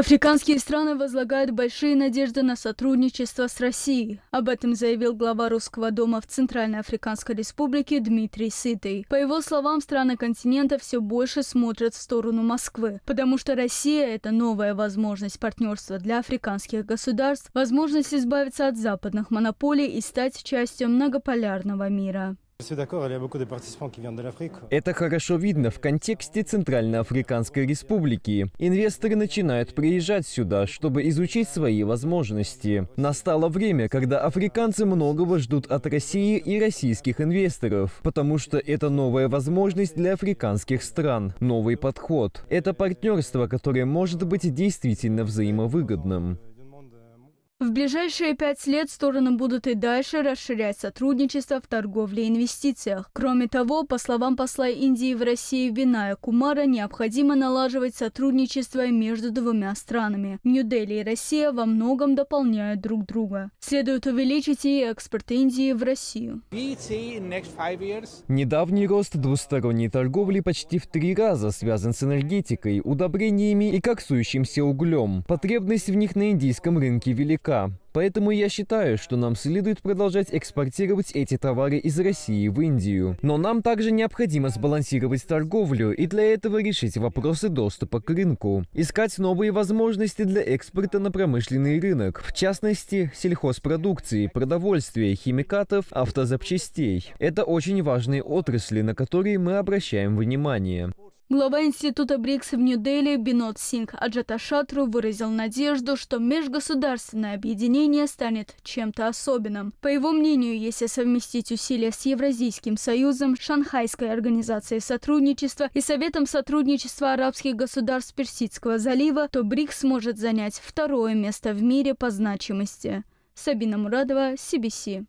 Африканские страны возлагают большие надежды на сотрудничество с Россией. Об этом заявил глава Русского дома в Центральной Африканской Республике Дмитрий Сытый. По его словам, страны континента все больше смотрят в сторону Москвы, потому что Россия – это новая возможность партнерства для африканских государств, возможность избавиться от западных монополий и стать частью многополярного мира. Это хорошо видно в контексте Центральноафриканской Республики. Инвесторы начинают приезжать сюда, чтобы изучить свои возможности. Настало время, когда африканцы многого ждут от России и российских инвесторов, потому что это новая возможность для африканских стран, новый подход. Это партнерство, которое может быть действительно взаимовыгодным. В ближайшие пять лет стороны будут и дальше расширять сотрудничество в торговле и инвестициях. Кроме того, по словам посла Индии в России Виная Кумара, необходимо налаживать сотрудничество между двумя странами. Нью-Дели и Россия во многом дополняют друг друга. Следует увеличить и экспорт Индии в Россию. Недавний рост двусторонней торговли почти в три раза связан с энергетикой, удобрениями и коксующимся углем. Потребность в них на индийском рынке велика пока. Поэтому я считаю, что нам следует продолжать экспортировать эти товары из России в Индию. Но нам также необходимо сбалансировать торговлю и для этого решить вопросы доступа к рынку. Искать новые возможности для экспорта на промышленный рынок, в частности, сельхозпродукции, продовольствия, химикатов, автозапчастей. Это очень важные отрасли, на которые мы обращаем внимание. Глава Института БРИКС в Нью-Дели Бинот Синг Аджаташатру выразил надежду, что межгосударственное объединение станет чем-то особенным. По его мнению, если совместить усилия с Евразийским союзом, Шанхайской организацией сотрудничества и Советом сотрудничества арабских государств Персидского залива, то БРИКС может занять второе место в мире по значимости. Сабина Мурадова, CBC.